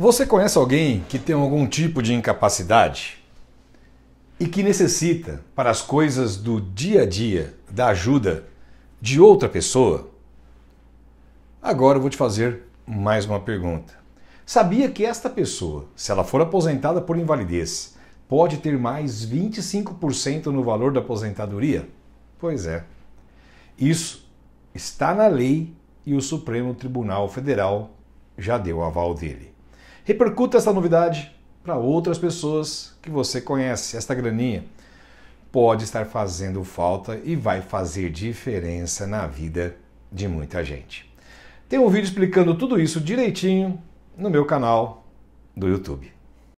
Você conhece alguém que tem algum tipo de incapacidade e que necessita, para as coisas do dia a dia, da ajuda de outra pessoa? Agora eu vou te fazer mais uma pergunta. Sabia que esta pessoa, se ela for aposentada por invalidez, pode ter mais 25% no valor da aposentadoria? Pois é. Isso está na lei e o Supremo Tribunal Federal já deu o aval dele repercuta essa novidade para outras pessoas que você conhece. Esta graninha pode estar fazendo falta e vai fazer diferença na vida de muita gente. Tem um vídeo explicando tudo isso direitinho no meu canal do YouTube.